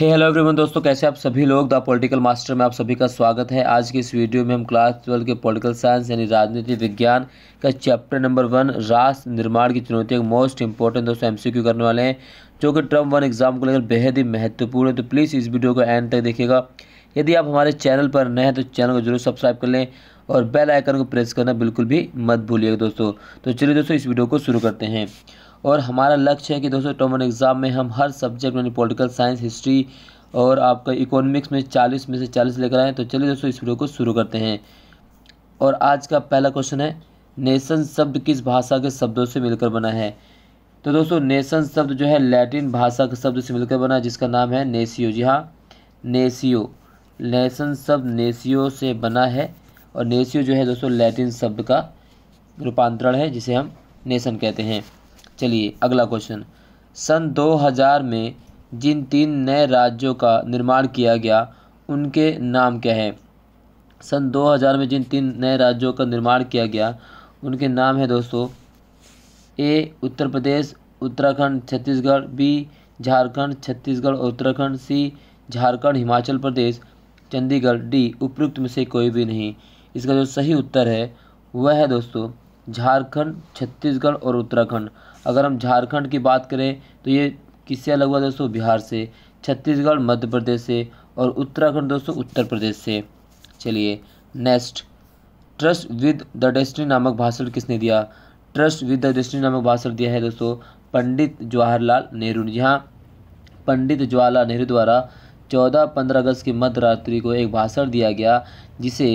हे hello everyone दोस्तों कैसे आप सभी लोग द पॉलिटिकल मास्टर में आप सभी का स्वागत है आज की इस वीडियो में हम क्लास ट्वेल्व के पॉलिटिकल साइंस यानी राजनीति विज्ञान का चैप्टर नंबर वन राष्ट्र निर्माण की चुनौतियाँ मोस्ट इंपॉर्टेंट दोस्तों एमसीक्यू करने वाले हैं जो कि ट्रम्प वन एग्जाम को लेकर बेहद ही महत्वपूर्ण है तो प्लीज़ इस वीडियो को एंड तक देखिएगा यदि आप हमारे चैनल पर नए हैं तो चैनल को जरूर सब्सक्राइब कर लें और बेल आइकन को प्रेस करना बिल्कुल भी मत भूलिएगा दोस्तों तो चलिए दोस्तों इस वीडियो को शुरू करते हैं और हमारा लक्ष्य है कि दोस्तों टोमन एग्ज़ाम में हम हर सब्जेक्ट यानी पॉलिटिकल साइंस हिस्ट्री और आपका इकोनॉमिक्स में चालीस में से चालीस लेकर आएँ तो चलिए दोस्तों इस वीडियो को शुरू करते हैं और आज का पहला क्वेश्चन है नेशन शब्द किस भाषा के शब्दों से मिलकर बना है तो दोस्तों नेशन शब्द जो है लैटिन भाषा के शब्द से मिलकर बना जिसका नाम है नेसियो जी हाँ नेसियो नेशन शब्द नेसियो से बना है और नेसियो जो है दोस्तों लैटिन शब्द का रूपांतरण है जिसे हम नेशन कहते हैं चलिए अगला क्वेश्चन सन 2000 में जिन तीन नए राज्यों का निर्माण किया गया उनके नाम क्या हैं सन 2000 में जिन तीन नए राज्यों का निर्माण किया गया उनके नाम है दोस्तों ए उत्तर प्रदेश उत्तराखंड छत्तीसगढ़ बी झारखंड छत्तीसगढ़ और उत्तराखंड सी झारखंड हिमाचल प्रदेश चंडीगढ़ डी उपयुक्त में से कोई भी नहीं इसका जो सही उत्तर है वह है दोस्तों झारखंड छत्तीसगढ़ और उत्तराखंड अगर हम झारखंड की बात करें तो ये किससे अलग हुआ दोस्तों बिहार से छत्तीसगढ़ मध्य प्रदेश से और उत्तराखंड दोस्तों उत्तर प्रदेश से चलिए next tryst with the destiny नामक भाषण किसने दिया ट्रस्ट विद द डेस्टिनी नामक भाषण दिया है दोस्तों पंडित जवाहरलाल नेहरू ने यहाँ पंडित जवाहरलाल नेहरू द्वारा चौदह पंद्रह अगस्त की मध्य रात्रि को एक भाषण दिया गया जिसे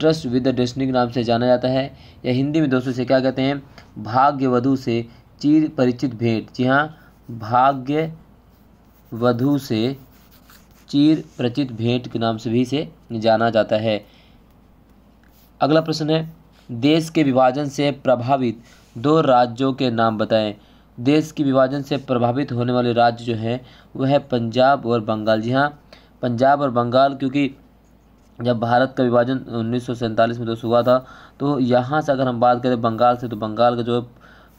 ट्रस्ट विद द डेस्टिनी के नाम से जाना जाता है या हिंदी में दोस्तों से क्या कहते हैं भाग्यवधु से चीर परिचित भेंट जी हाँ भाग्य वधु से चीर परिचित भेंट के नाम से भी इसे जाना जाता है अगला प्रश्न है देश के विभाजन से प्रभावित दो राज्यों के नाम बताएं देश के विभाजन से प्रभावित होने वाले राज्य जो हैं वह है पंजाब और बंगाल जी हाँ पंजाब और बंगाल क्योंकि जब भारत का विभाजन उन्नीस में तो हुआ था तो यहाँ से अगर हम बात करें बंगाल से तो बंगाल का जो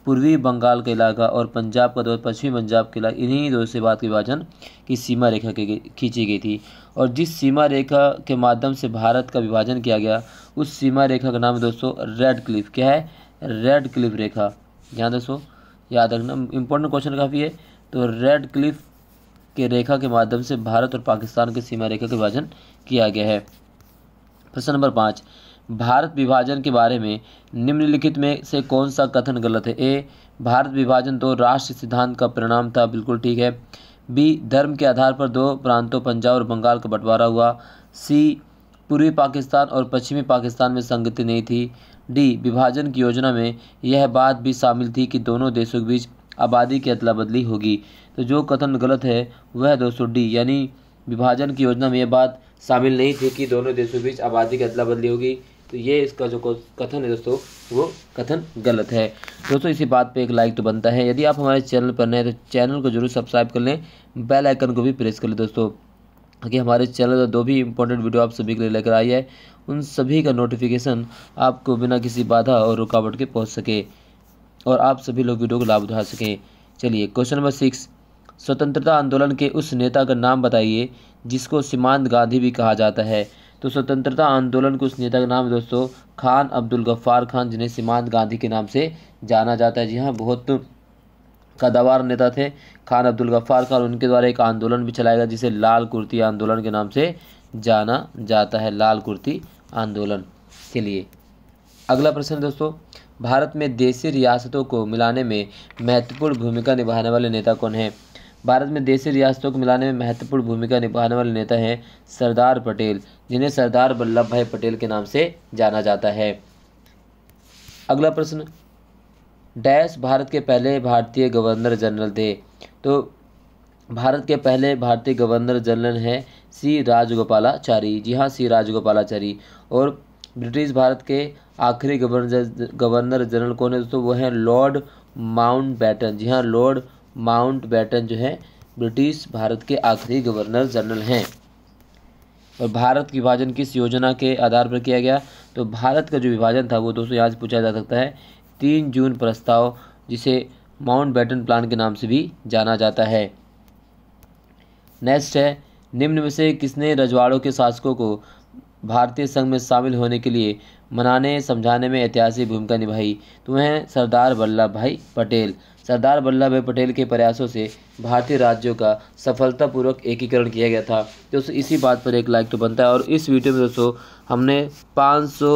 पूर्वी बंगाल का इलाका और पंजाब का दौर पश्चिमी पंजाब के इलाका इन्हीं दौर से बात विभाजन की सीमा रेखा के खींची गई थी और जिस सीमा रेखा के माध्यम से भारत का विभाजन किया गया उस सीमा रेखा का नाम दोस्तों रेड क्लिफ क्या है रेड क्लिफ रेखा यहाँ दोस्तों याद रखना इंपॉर्टेंट क्वेश्चन काफ़ी है तो रेड क्लिफ के रेखा के माध्यम से भारत और पाकिस्तान की सीमा रेखा का विभाजन किया गया है प्रश्न नंबर पाँच भारत विभाजन के बारे में निम्नलिखित में से कौन सा कथन गलत है ए भारत विभाजन दो तो राष्ट्र सिद्धांत का परिणाम था बिल्कुल ठीक है बी धर्म के आधार पर दो प्रांतों पंजाब और बंगाल का बंटवारा हुआ सी पूर्वी पाकिस्तान और पश्चिमी पाकिस्तान में संगति नहीं थी डी विभाजन की योजना में यह बात भी शामिल थी कि दोनों देशों के बीच आबादी की अदला बदली होगी तो जो कथन गलत है वह दोस्तों डी यानी विभाजन की योजना में यह बात शामिल नहीं थी कि दोनों देशों के बीच आबादी की अदला बदली होगी तो ये इसका जो कथन है दोस्तों वो कथन गलत है दोस्तों इसी बात पे एक लाइक तो बनता है यदि आप हमारे चैनल पर नए तो चैनल को जरूर सब्सक्राइब कर लें बेल आइकन को भी प्रेस कर लें दोस्तों क्योंकि हमारे चैनल पर दो भी इंपॉर्टेंट वीडियो आप सभी के लिए लेकर आई है उन सभी का नोटिफिकेशन आपको बिना किसी बाधा और रुकावट के पहुँच सके और आप सभी लोग वीडियो को लाभ उठा सकें चलिए क्वेश्चन नंबर सिक्स स्वतंत्रता आंदोलन के उस नेता का नाम बताइए जिसको सीमांत गांधी भी कहा जाता है तो स्वतंत्रता आंदोलन के उस नेता का नाम दोस्तों खान अब्दुल गफ्फार खान जिन्हें सीमांत गांधी के नाम से जाना जाता है जी हाँ बहुत कदावार नेता थे खान अब्दुल गफ्फार खान उनके द्वारा एक आंदोलन भी चलाया गया जिसे लाल कुर्ती आंदोलन के नाम से जाना जाता है लाल कुर्ती आंदोलन के लिए अगला प्रश्न दोस्तों भारत में देसी रियासतों को मिलाने में महत्वपूर्ण भूमिका निभाने वाले नेता कौन है भारत में देसी रियासतों को मिलाने में महत्वपूर्ण भूमिका निभाने वाले नेता हैं सरदार पटेल जिन्हें सरदार वल्लभ भाई पटेल के नाम से जाना जाता है अगला प्रश्न डैश भारत के पहले भारतीय गवर्नर जनरल थे तो भारत के पहले भारतीय गवर्नर जनरल हैं सी राजगोपालाचारी जी हाँ सी राजगोपालाचारी और ब्रिटिश भारत के आखिरी गवर्नर गवर्नर जनरल कौन है दोस्तों वो हैं लॉर्ड माउंट बैटन जी हाँ लॉर्ड माउंट बैटन जो है ब्रिटिश भारत के आखिरी गवर्नर जनरल हैं और भारत की विभाजन किस योजना के आधार पर किया गया तो भारत का जो विभाजन था वो दोस्तों यहाँ से पूछा जा सकता है तीन जून प्रस्ताव जिसे माउंट बैटन प्लान के नाम से भी जाना जाता है नेक्स्ट है निम्न में से किसने रजवाड़ों के शासकों को भारतीय संघ में शामिल होने के लिए मनाने समझाने में ऐतिहासिक भूमिका निभाई तो हैं सरदार वल्लभ भाई पटेल सरदार वल्लभ भाई पटेल के प्रयासों से भारतीय राज्यों का सफलतापूर्वक एकीकरण किया गया था दोस्तों इसी बात पर एक लाइक तो बनता है और इस वीडियो में दोस्तों हमने 500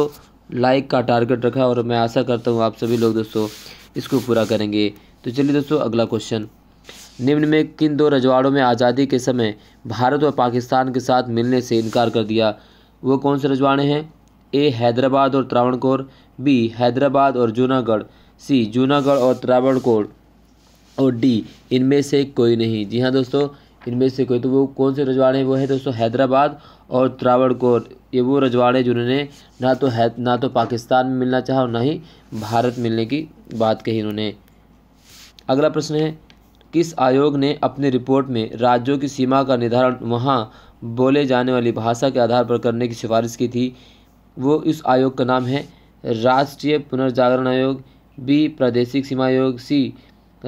लाइक का टारगेट रखा और मैं आशा करता हूँ आप सभी लोग दोस्तों इसको पूरा करेंगे तो चलिए दोस्तों अगला क्वेश्चन निम्न में किन दो रजवाड़ों में आज़ादी के समय भारत और पाकिस्तान के साथ मिलने से इनकार कर दिया वो कौन से रजवाड़े हैं ए हैदराबाद और त्रावणकोर बी हैदराबाद और जूनागढ़ सी जूनागढ़ और त्रावणकोर और डी इनमें से कोई नहीं जी हाँ दोस्तों इनमें से कोई तो वो कौन से रजवाड़े हैं वो है दोस्तों हैदराबाद और त्रावणकोर ये वो रजवाड़े जिन्होंने ना तो है ना तो पाकिस्तान में मिलना चाहा और ना ही भारत मिलने की बात कही इन्होंने अगला प्रश्न है किस आयोग ने अपनी रिपोर्ट में राज्यों की सीमा का निर्धारण वहाँ बोले जाने वाली भाषा के आधार पर करने की सिफारिश की थी वो इस आयोग का नाम है राष्ट्रीय पुनर्जागरण आयोग बी प्रादेशिक सीमा आयोग सी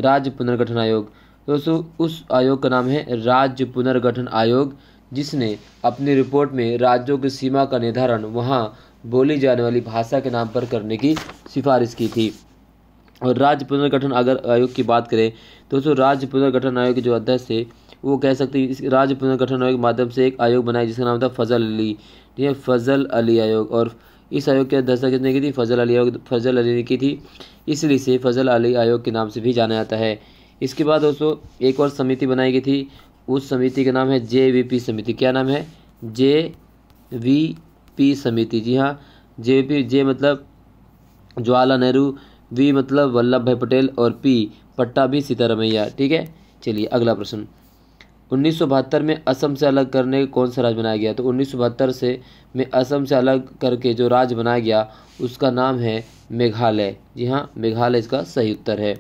राज्य पुनर्गठन आयोग दोस्तों उस आयोग का नाम है राज्य पुनर्गठन आयोग जिसने अपनी रिपोर्ट में राज्यों की सीमा का निर्धारण वहाँ बोली जाने वाली भाषा के नाम पर करने की सिफारिश की थी और राज्य पुनर्गठन अगर आयोग की बात करें तो दोस्तों राज्य पुनर्गठन आयोग के जो अध्यक्ष थे वो कह सकते हैं इस राज्य पुनर्गठन आयोग के माध्यम से एक आयोग बनाया जिसका नाम था फजल अली ठीक है फजल अली आयोग और इस आयोग की अध्यक्षता किसने की थी फजल अली आयोग फजल अली ने की थी इसलिए इसे फजल अली आयोग के नाम से भी जाना जाता है इसके बाद दोस्तों एक और समिति बनाई गई थी उस समिति का नाम है जे वी पी समिति क्या नाम है जे वी पी समिति जी हाँ जे वी पी जे मतलब जवाहरलाल नेहरू वी मतलब वल्लभ भाई पटेल और पी पट्टा भी सीतारमैया ठीक है चलिए अगला प्रश्न उन्नीस में असम से अलग करने कौन सा राज्य बनाया गया तो उन्नीस से में असम से अलग करके जो राज्य बनाया गया उसका नाम है मेघालय जी हाँ मेघालय इसका सही उत्तर है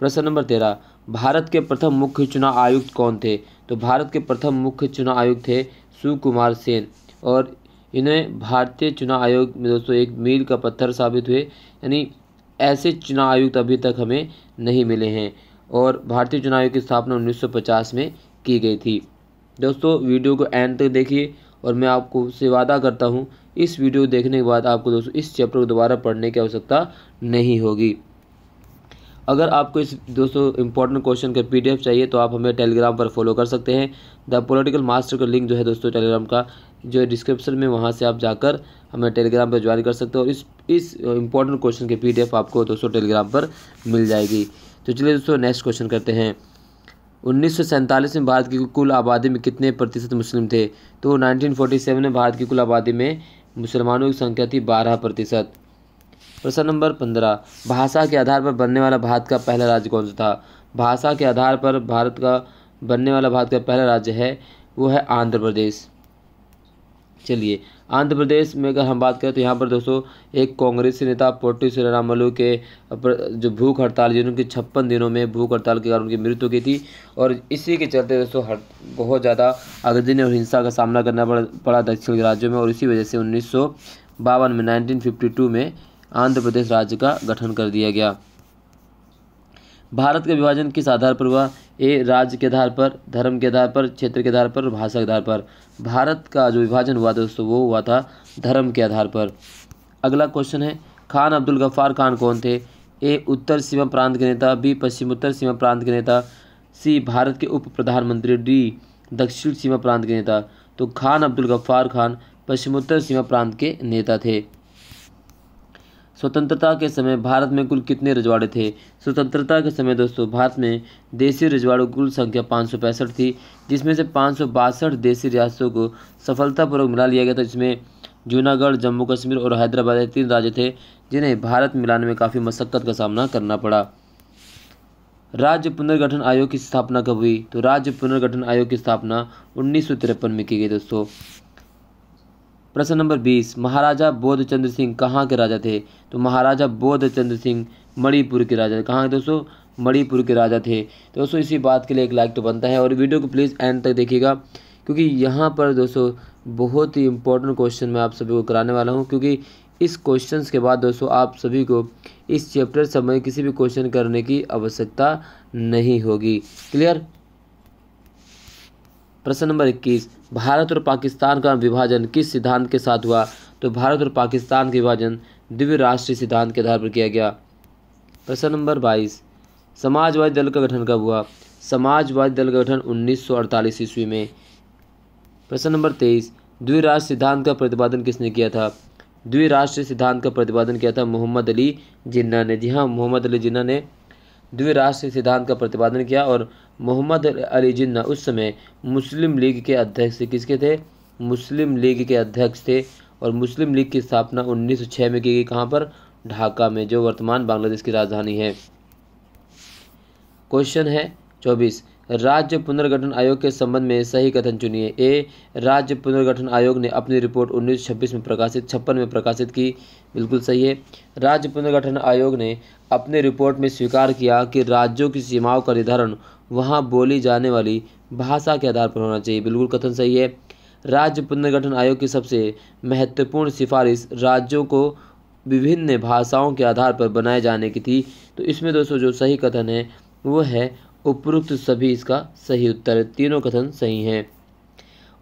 प्रश्न नंबर तेरह भारत के प्रथम मुख्य चुनाव आयुक्त कौन थे तो भारत के प्रथम मुख्य चुनाव आयुक्त थे सुकुमार सेन और इन्हें भारतीय चुनाव आयोग में दोस्तों एक मील का पत्थर साबित हुए यानी ऐसे चुनाव आयुक्त अभी तक हमें नहीं मिले हैं और भारतीय चुनाव आयोग की स्थापना 1950 में की गई थी दोस्तों वीडियो को एंड तक देखिए और मैं आपको से वादा करता हूँ इस वीडियो देखने के बाद आपको दोस्तों इस चैप्टर को दोबारा पढ़ने की आवश्यकता नहीं होगी अगर आपको इस दोस्तों इंपॉर्टेंट क्वेश्चन का पीडीएफ चाहिए तो आप हमें टेलीग्राम पर फॉलो कर सकते हैं द पॉलिटिकल मास्टर का लिंक जो है दोस्तों टेलीग्राम का जो है डिस्क्रिप्शन में वहाँ से आप जाकर हमें टेलीग्राम पर ज्वाइन कर सकते हो इस इस इंपॉर्टेंट uh, क्वेश्चन के पीडीएफ आपको दोस्तों टेलीग्राम पर मिल जाएगी तो चलिए दोस्तों नेक्स्ट क्वेश्चन करते हैं उन्नीस में भारत की कुल आबादी में कितने प्रतिशत मुस्लिम थे तो 1947 में भारत की कुल आबादी में मुसलमानों की संख्या थी बारह प्रतिशत प्रश्न नंबर पंद्रह भाषा के आधार पर बनने वाला भारत का पहला राज्य कौन सा था भाषा के आधार पर भारत का बनने वाला भारत का पहला राज्य है वो है आंध्र प्रदेश चलिए आंध्र प्रदेश में अगर हम बात करें तो यहाँ पर दोस्तों एक कांग्रेसी नेता पोटी श्रीरामलू के जो भूख हड़ताल जिनकी छप्पन दिनों में भूख हड़ताल के कारण उनकी मृत्यु की थी और इसी के चलते दोस्तों हर बहुत ज़्यादा अग्रदिन और हिंसा का सामना करना पड़ा दक्षिण के राज्यों में और इसी वजह से उन्नीस में नाइनटीन में आंध्र प्रदेश राज्य का गठन कर दिया गया भारत का विभाजन किस आधार पर हुआ ए राज्य के आधार पर धर्म के आधार पर क्षेत्र के आधार पर भाषा के आधार पर भारत का जो विभाजन हुआ था दोस्तों वो हुआ था धर्म के आधार पर अगला क्वेश्चन है खान अब्दुल गफ्फार खान कौन थे ए उत्तर सीमा प्रांत के नेता बी पश्चिम उत्तर सीमा प्रांत के नेता सी भारत के उप प्रधानमंत्री डी दक्षिण सीमा प्रांत के नेता तो खान अब्दुल गफ्फार खान पश्चिमोत्तर सीमा प्रांत के नेता थे स्वतंत्रता के समय भारत में कुल कितने रजवाड़े थे स्वतंत्रता के समय दोस्तों भारत में देशी रजवाड़ों की कुल संख्या पाँच थी जिसमें से पाँच देशी रियासतों को सफलतापूर्वक मिला लिया गया था जिसमें जूनागढ़ जम्मू कश्मीर और हैदराबाद ये तीन राज्य थे जिन्हें भारत मिलाने में काफ़ी मशक्क़त का सामना करना पड़ा राज्य पुनर्गठन आयोग की स्थापना कब हुई तो राज्य पुनर्गठन आयोग की स्थापना उन्नीस में की गई दोस्तों प्रश्न नंबर बीस महाराजा बोधचंद्र सिंह कहाँ के राजा थे तो महाराजा बोधचंद्र सिंह मणिपुर के राजा कहाँ के दोस्तों मणिपुर के राजा थे तो दोस्तों इसी बात के लिए एक लाइक तो बनता है और वीडियो को प्लीज़ एंड तक देखिएगा क्योंकि यहाँ पर दोस्तों बहुत ही इंपॉर्टेंट क्वेश्चन मैं आप सभी को कराने वाला हूँ क्योंकि इस क्वेश्चन के बाद दोस्तों आप सभी को इस चैप्टर समय किसी भी क्वेश्चन करने की आवश्यकता नहीं होगी क्लियर प्रश्न नंबर इक्कीस भारत और पाकिस्तान का विभाजन किस सिद्धांत के साथ हुआ तो भारत और पाकिस्तान का विभाजन दिव्य राष्ट्रीय सिद्धांत के आधार पर किया गया प्रश्न नंबर बाईस समाजवादी दल का गठन कब हुआ समाजवादी दल का गठन उन्नीस ईस्वी में प्रश्न नंबर तेईस द्विराष्ट्र सिद्धांत का प्रतिपादन किसने किया था द्विराष्ट्रीय सिद्धांत का प्रतिपादन किया था मोहम्मद अली जिन्ना ने जी हाँ मोहम्मद अली जिन्ना ने द्विराष्ट्रीय सिद्धांत का प्रतिपादन किया और मोहम्मद अली जिन्ना उस समय मुस्लिम लीग के अध्यक्ष किसके थे मुस्लिम लीग के अध्यक्ष थे और मुस्लिम लीग की स्थापना 1906 में की गई कहाँ पर ढाका में जो वर्तमान बांग्लादेश की राजधानी है क्वेश्चन है चौबीस राज्य पुनर्गठन आयोग के संबंध में सही कथन चुनिए ए राज्य पुनर्गठन आयोग ने अपनी रिपोर्ट 1926 में प्रकाशित छप्पन में प्रकाशित की बिल्कुल सही है राज्य पुनर्गठन आयोग ने अपने रिपोर्ट में स्वीकार किया कि राज्यों की सीमाओं का निर्धारण वहाँ बोली जाने वाली भाषा के आधार पर होना चाहिए बिल्कुल कथन सही है राज्य पुनर्गठन आयोग की सबसे महत्वपूर्ण सिफारिश राज्यों को विभिन्न भाषाओं के आधार पर बनाए जाने की थी तो इसमें दोस्तों जो सही कथन है वो है उपरोक्त सभी इसका सही उत्तर तीनों कथन सही हैं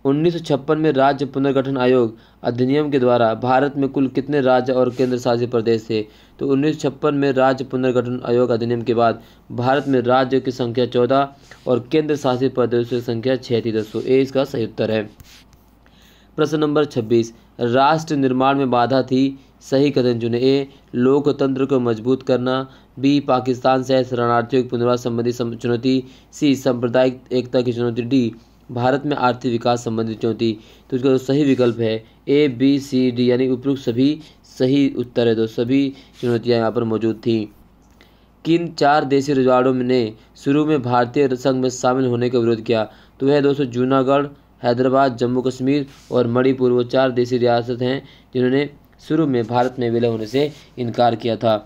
उन्नीस में राज्य पुनर्गठन आयोग अधिनियम के द्वारा भारत में कुल कितने राज्य और केंद्र शासित प्रदेश थे तो उन्नीस में राज्य पुनर्गठन आयोग अधिनियम के बाद भारत में राज्यों की संख्या चौदह और केंद्र शासित प्रदेशों की संख्या छः थी दोस्तों ये इसका सही उत्तर है प्रश्न नंबर छब्बीस राष्ट्र निर्माण में बाधा थी सही कथन चुने ए लोकतंत्र को मजबूत करना बी पाकिस्तान से शरणार्थियों की पुनर्वास संबंधी चुनौती सी सांप्रदायिक एकता की चुनौती डी भारत में आर्थिक विकास संबंधित चुनौती तो इसका जो सही विकल्प है ए बी सी डी यानी उपयुक्त सभी सही उत्तर है तो सभी चुनौतियाँ यहाँ पर मौजूद थीं किन चार देशी रिजवाड़ों ने शुरू में भारतीय संघ में शामिल होने का विरोध किया तो वह दोस्तों जूनागढ़ हैदराबाद जम्मू कश्मीर और मणिपुर वो चार देशी रियासत हैं जिन्होंने शुरू में भारत में विलय होने से इनकार किया था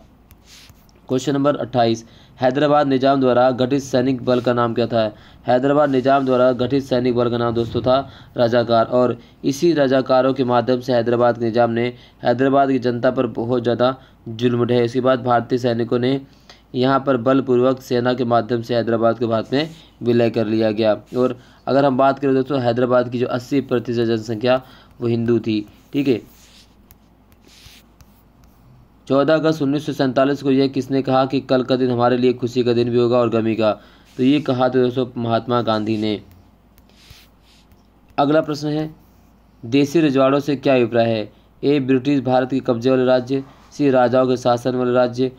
क्वेश्चन नंबर अट्ठाईस हैदराबाद निज़ाम द्वारा गठित सैनिक बल का नाम क्या था हैदराबाद निज़ाम द्वारा गठित सैनिक बल का नाम दोस्तों था राजाकार और इसी राजाकारों के माध्यम से हैदराबाद के निज़ाम ने हैदराबाद की जनता पर बहुत ज़्यादा जुल्म ढे इसके बाद भारतीय सैनिकों ने यहाँ पर बलपूर्वक सेना के माध्यम से हैदराबाद के भारत में विलय कर लिया गया और अगर हम बात करें दोस्तों हैदराबाद की जो अस्सी प्रतिशत जनसंख्या वो हिंदू थी ठीक है चौदह अगस्त उन्नीस को यह किसने कहा कि कल का दिन हमारे लिए खुशी का दिन भी होगा और गमी का तो ये कहा था तो दोस्तों महात्मा गांधी ने अगला प्रश्न है देसी रजवाड़ों से क्या अभिप्राय है ए ब्रिटिश भारत के कब्जे वाले राज्य सी राजाओं के शासन वाले राज्य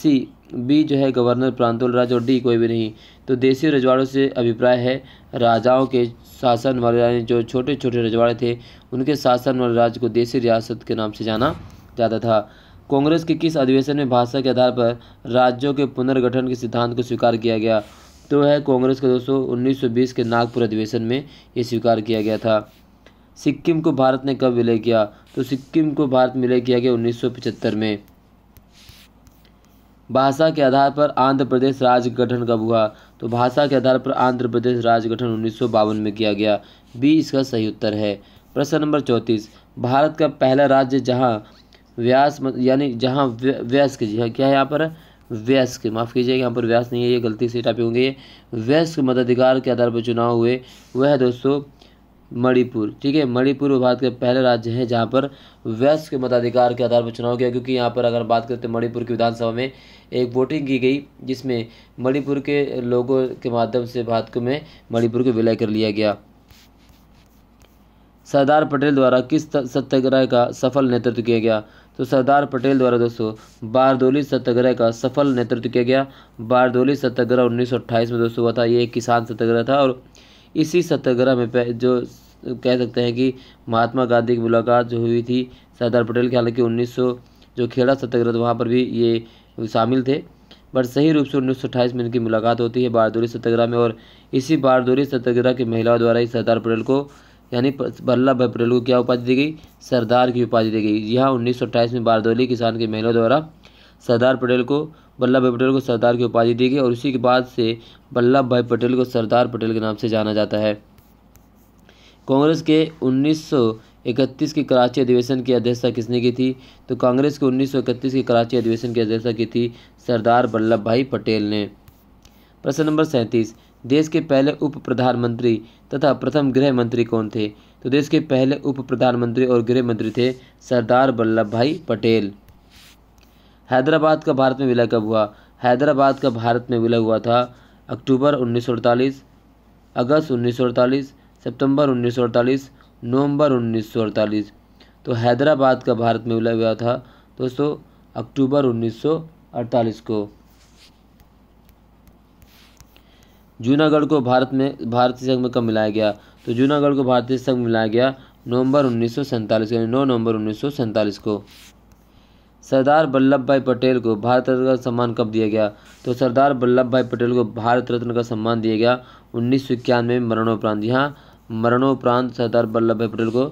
सी बी जो है गवर्नर प्रांत वाले राज्य और डी कोई भी नहीं तो देसी रजवाड़ों से अभिप्राय है राजाओं के शासन वाले राज्य जो छोटे छोटे रजवाड़े थे उनके शासन वाले राज्य को देसी रियासत के नाम से जाना जाता था कांग्रेस के किस अधिवेशन में भाषा के आधार पर राज्यों के पुनर्गठन के सिद्धांत को स्वीकार किया गया तो है कांग्रेस के दोस्तों 1920 के नागपुर अधिवेशन में ये स्वीकार किया गया था सिक्किम को भारत ने कब विलय किया तो सिक्किम को भारत विलय किया गया उन्नीस में भाषा के आधार पर आंध्र प्रदेश राज्य गठन कब हुआ तो भाषा के आधार पर आंध्र प्रदेश राज्य गठन उन्नीस में किया गया बी इसका सही उत्तर है प्रश्न नंबर चौंतीस भारत का पहला राज्य जहाँ व्यास यानी जहाँ व्यस्क जी हाँ क्या है यहाँ पर व्यस्क माफ़ कीजिए यहाँ पर व्यास नहीं है ये गलती से टाइपिंग होंगे व्यस्क मताधिकार के आधार पर चुनाव हुए वह है दोस्तों मणिपुर ठीक है मणिपुर वो भारत के पहले राज्य हैं जहाँ पर व्यस्क मताधिकार के आधार पर चुनाव किया क्योंकि यहाँ पर अगर बात करते तो मणिपुर की विधानसभा में एक वोटिंग की गई जिसमें मणिपुर के लोगों के माध्यम से भारत को में मणिपुर को विलय कर लिया गया सरदार पटेल द्वारा किस सत्याग्रह का सफल नेतृत्व किया गया तो सरदार पटेल द्वारा दोस्तों बारदोली सत्याग्रह का सफल नेतृत्व किया गया बारदोली सत्याग्रह उन्नीस में दोस्तों हुआ था ये किसान सत्याग्रह था और इसी सत्याग्रह में जो कह सकते हैं कि महात्मा गांधी की मुलाकात जो हुई थी सरदार पटेल के हालांकि उन्नीस जो खेड़ा सत्याग्रह वहाँ पर भी ये शामिल थे बट सही रूप से उन्नीस में इनकी मुलाकात होती है बारदोली सत्याग्रह में और इसी बारदोली सत्याग्रह की महिलाओं द्वारा ही सरदार पटेल को यानी वल्लभ भाई पटेल को क्या उपाधि दी गई सरदार की उपाधि दी गई हाँ, उन्नीस सौ उन्नीस में बारदौली किसान के महिला द्वारा सरदार पटेल को वल्लभ भाई पटेल को सरदार की उपाधि दी गई और उसी के बाद से वल्लभ भाई पटेल को सरदार पटेल के नाम से जाना जाता है कांग्रेस के 1931 के कराची अधिवेशन की अध्यक्षता किसने की थी तो कांग्रेस के 1931 के कराची अधिवेशन की अध्यक्षता की थी सरदार वल्लभ भाई पटेल ने प्रश्न नंबर सैंतीस देश के पहले उप प्रधानमंत्री तथा प्रथम गृह मंत्री कौन थे तो देश के पहले उप प्रधानमंत्री और गृह मंत्री थे सरदार वल्लभ भाई पटेल हैदराबाद का भारत में विलय कब हुआ हैदराबाद का भारत में विलय हुआ था अक्टूबर उन्नीस अगस्त उन्नीस सितंबर उन्नीस नवंबर उन्नीस तो हैदराबाद का भारत में विलय हुआ था दोस्तों अक्टूबर उन्नीस को जूनागढ़ को भारत में भारतीय संघ में कब मिलाया गया तो जूनागढ़ को भारतीय संघ में मिलाया गया नवंबर उन्नीस सौ यानी नौ नवंबर उन्नीस को सरदार वल्लभ भाई पटेल को भारत रत्न का सम्मान कब दिया गया तो सरदार वल्लभ भाई पटेल को भारत रत्न का सम्मान दिया गया उन्नीस सौ इक्यानवे में मरणोपरांत यहाँ मरणोपरांत सरदार वल्लभ भाई पटेल को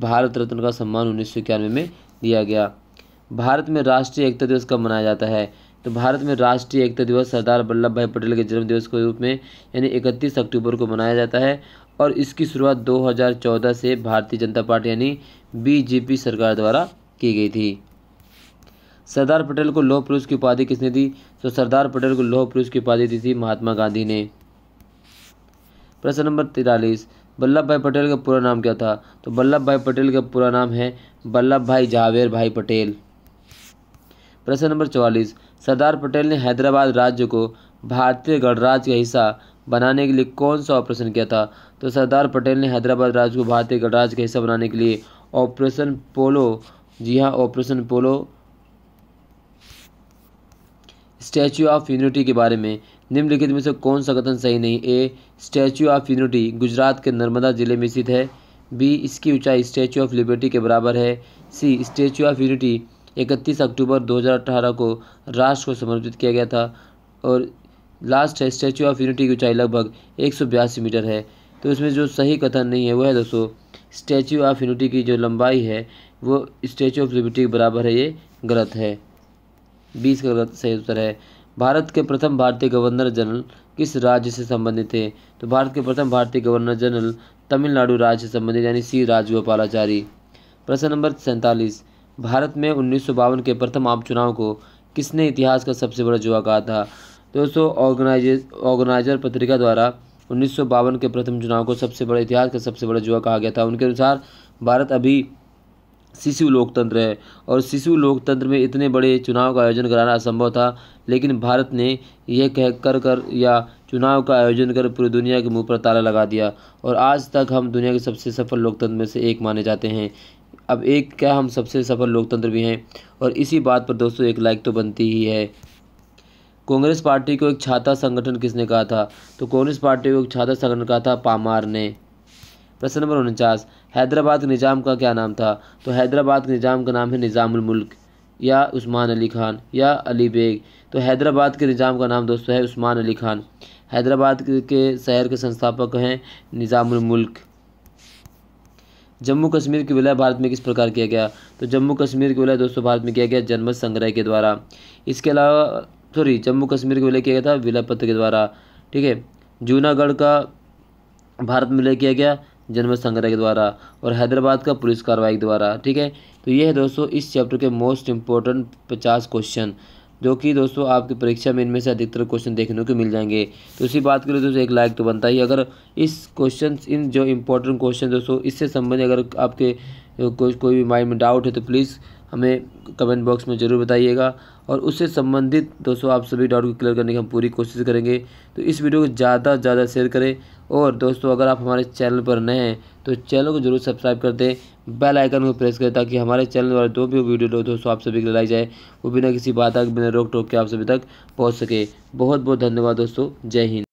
भारत रत्न का सम्मान उन्नीस सौ इक्यानवे में दिया गया भारत में राष्ट्रीय एकता दिवस कब मनाया जाता है तो भारत में राष्ट्रीय एकता दिवस सरदार वल्लभ भाई पटेल के जन्म दिवस के रूप में यानी इकतीस अक्टूबर को मनाया जाता है और इसकी शुरुआत 2014 से भारतीय जनता पार्टी यानी बीजेपी सरकार द्वारा की गई थी सरदार पटेल को लौह पुरुष की उपाधि किसने दी तो सरदार पटेल को लौह पुरुष की उपाधि दी थी महात्मा गांधी ने प्रश्न नंबर तिरालीस वल्लभ भाई पटेल का पूरा नाम क्या था तो वल्लभ भाई पटेल का पूरा नाम है वल्लभ भाई जावेर भाई पटेल प्रश्न नंबर चौवालीस सरदार पटेल ने हैदराबाद राज्य को भारतीय गणराज्य का हिस्सा बनाने के लिए कौन सा ऑपरेशन किया था तो सरदार पटेल ने हैदराबाद राज्य को भारतीय गणराज्य का हिस्सा बनाने के लिए ऑपरेशन पोलो जी हाँ operation polo statue of unity के बारे में निम्नलिखित में से कौन सा कथन सही नहीं A statue of unity Gujarat के नर्मदा जिले में स्थित है बी इसकी ऊंचाई स्टैचू ऑफ लिबर्टी के बराबर है सी स्टैचू ऑफ यूनिटी 31 अक्टूबर 2018 को राष्ट्र को समर्पित किया गया था और लास्ट है स्टैचू ऑफ यूनिटी की ऊंचाई लगभग एक मीटर है तो इसमें जो सही कथन नहीं है वह है दोस्तों स्टैचू ऑफ यूनिटी की जो लंबाई है वो स्टैचू ऑफ लिबर्टी के बराबर है ये गलत है बीस का गलत सही उत्तर है भारत के प्रथम भारतीय गवर्नर जनरल किस राज्य से संबंधित थे तो भारत के प्रथम भारतीय गवर्नर जनरल तमिलनाडु राज्य से संबंधित यानी सी राजगोपालाचारी प्रश्न नंबर सैंतालीस भारत में उन्नीस के प्रथम आम चुनाव को किसने इतिहास का सबसे बड़ा जुआ कहा था दोस्तों ऑर्गेनाइजे ऑर्गेनाइजर पत्रिका द्वारा उन्नीस के प्रथम चुनाव को सबसे बड़ा इतिहास का सबसे बड़ा जुआ कहा गया था उनके अनुसार भारत अभी शिशु लोकतंत्र है और शिशु लोकतंत्र में इतने बड़े चुनाव का आयोजन कराना असंभव था लेकिन भारत ने यह कह कर कर या चुनाव का आयोजन कर पूरी दुनिया के मुंह पर ताला लगा दिया और आज तक हम दुनिया के सबसे सफल लोकतंत्र में से एक माने जाते हैं अब एक क्या हम सबसे सफल लोकतंत्र भी हैं और इसी बात पर दोस्तों एक लाइक तो बनती ही है कांग्रेस पार्टी को एक छाता संगठन किसने कहा था तो कांग्रेस पार्टी को एक छाता संगठन कहा था पामार ने प्रश्न नंबर उनचास हैदराबाद निज़ाम का क्या नाम था तो हैदराबाद के निज़ाम का नाम है निज़ामुल मुल्क या उस्मान अली खान या अली बेग तो हैदराबाद के निज़ाम का नाम दोस्तों है उस्मान अली खान हैदराबाद के शहर के संस्थापक हैं निज़ामुल मुल्क जम्मू कश्मीर की विलय भारत में किस प्रकार किया गया तो जम्मू कश्मीर की विलय दोस्तों भारत में किया गया जनमत संग्रह के द्वारा इसके अलावा सॉरी जम्मू कश्मीर का विलय किया गया था विलय पत्र के द्वारा ठीक है जूनागढ़ का भारत में विलय किया गया जनमत संग्रह के द्वारा और हैदराबाद का पुलिस कार्रवाई के द्वारा ठीक है तो ये है दोस्तों इस चैप्टर के मोस्ट इंपॉर्टेंट पचास क्वेश्चन जो कि दोस्तों आपकी परीक्षा में इनमें से अधिकतर क्वेश्चन देखने को मिल जाएंगे इसी तो बात करें दोस्तों एक लाइक तो बनता ही अगर इस क्वेश्चन इन जो इंपॉर्टेंट क्वेश्चन दोस्तों इससे संबंधित अगर आपके कोई कोई भी माइंड में डाउट है तो प्लीज़ हमें कमेंट बॉक्स में ज़रूर बताइएगा और उससे संबंधित दोस्तों आप सभी डाउट को क्लियर करने की हम पूरी कोशिश करेंगे तो इस वीडियो को ज़्यादा से ज़्यादा शेयर करें और दोस्तों अगर आप हमारे चैनल पर नए हैं तो चैनल को जरूर सब्सक्राइब कर दें बेल आइकन को प्रेस करें ताकि हमारे चैनल द्वारा जो भी वीडियो लो दोस्तों आप सभी के लाई जाए वो बिना किसी बात बाधा बिना रोक टोक के आप सभी तक पहुँच सके बहुत बहुत धन्यवाद दोस्तों जय हिंद